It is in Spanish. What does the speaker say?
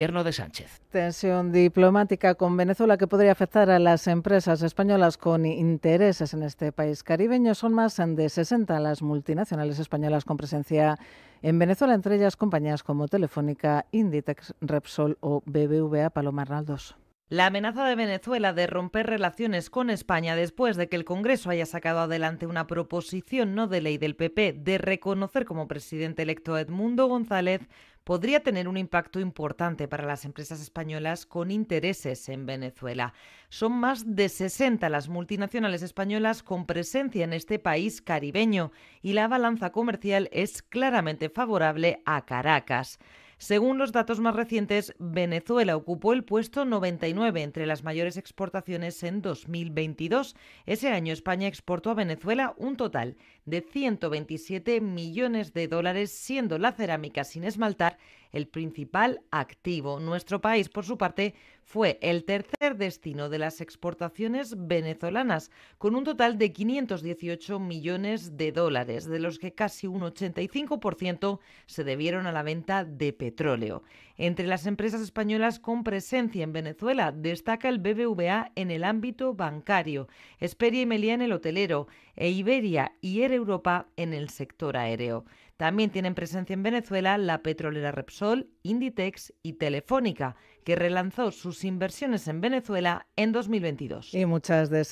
de Sánchez. Tensión diplomática con Venezuela que podría afectar a las empresas españolas con intereses en este país caribeño. Son más de 60 las multinacionales españolas con presencia en Venezuela, entre ellas compañías como Telefónica, Inditex, Repsol o BBVA Paloma Naldos. La amenaza de Venezuela de romper relaciones con España después de que el Congreso haya sacado adelante una proposición no de ley del PP de reconocer como presidente electo a Edmundo González podría tener un impacto importante para las empresas españolas con intereses en Venezuela. Son más de 60 las multinacionales españolas con presencia en este país caribeño y la balanza comercial es claramente favorable a Caracas. Según los datos más recientes, Venezuela ocupó el puesto 99 entre las mayores exportaciones en 2022. Ese año España exportó a Venezuela un total de 127 millones de dólares, siendo la cerámica sin esmaltar el principal activo. Nuestro país, por su parte, fue el tercer destino de las exportaciones venezolanas, con un total de 518 millones de dólares, de los que casi un 85% se debieron a la venta de petróleo. Entre las empresas españolas con presencia en Venezuela destaca el BBVA en el ámbito bancario, Esperia y Melía en el hotelero e Iberia y Air Europa en el sector aéreo. También tienen presencia en Venezuela la petrolera Repsol, Inditex y Telefónica, que relanzó sus inversiones en Venezuela en 2022. Y muchas de